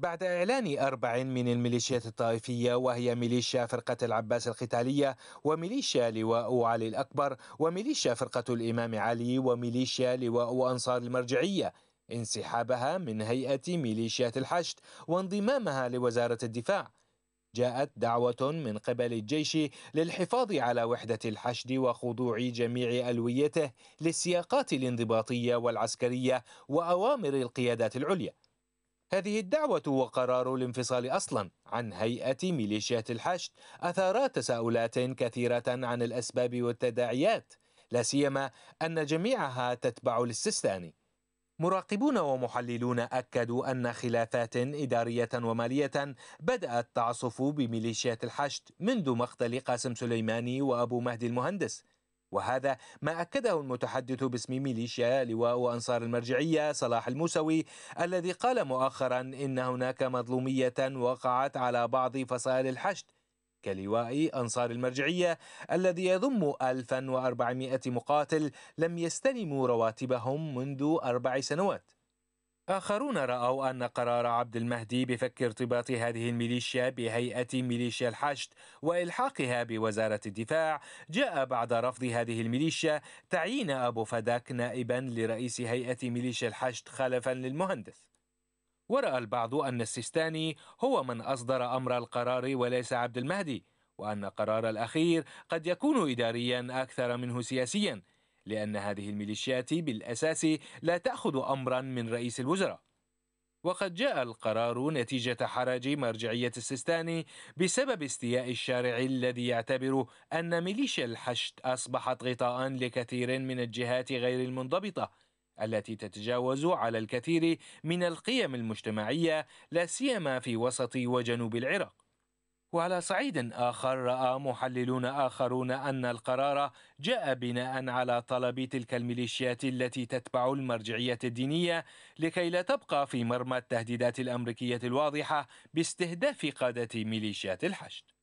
بعد إعلان أربع من الميليشيات الطائفية وهي ميليشيا فرقة العباس القتالية وميليشيا لواء علي الأكبر وميليشيا فرقة الإمام علي وميليشيا لواء أنصار المرجعية انسحابها من هيئة ميليشيات الحشد وانضمامها لوزارة الدفاع جاءت دعوة من قبل الجيش للحفاظ على وحدة الحشد وخضوع جميع ألويته للسياقات الانضباطية والعسكرية وأوامر القيادات العليا هذه الدعوة وقرار الانفصال أصلا عن هيئة ميليشيات الحشد أثار تساؤلات كثيرة عن الأسباب والتداعيات لا سيما أن جميعها تتبع للسيستاني مراقبون ومحللون أكدوا أن خلافات إدارية ومالية بدأت تعصف بميليشيات الحشد منذ مقتل قاسم سليماني وأبو مهدي المهندس وهذا ما أكده المتحدث باسم ميليشيا لواء أنصار المرجعية صلاح الموسوي الذي قال مؤخرا إن هناك مظلومية وقعت على بعض فصائل الحشد كلواء أنصار المرجعية الذي يضم 1400 مقاتل لم يستلموا رواتبهم منذ أربع سنوات آخرون رأوا أن قرار عبد المهدي بفك ارتباط هذه الميليشيا بهيئة ميليشيا الحشد وإلحاقها بوزارة الدفاع جاء بعد رفض هذه الميليشيا تعيين أبو فداك نائبا لرئيس هيئة ميليشيا الحشد خلفا للمهندس ورأى البعض أن السيستاني هو من أصدر أمر القرار وليس عبد المهدي وأن قرار الأخير قد يكون إداريا أكثر منه سياسيا لأن هذه الميليشيات بالأساس لا تأخذ أمرا من رئيس الوزراء وقد جاء القرار نتيجة حرج مرجعية السيستاني بسبب استياء الشارع الذي يعتبر أن ميليشيا الحشد أصبحت غطاء لكثير من الجهات غير المنضبطة التي تتجاوز على الكثير من القيم المجتمعية لا سيما في وسط وجنوب العراق وعلى صعيد آخر رأى محللون آخرون أن القرار جاء بناء على طلب تلك الميليشيات التي تتبع المرجعية الدينية لكي لا تبقى في مرمى التهديدات الأمريكية الواضحة باستهداف قادة ميليشيات الحشد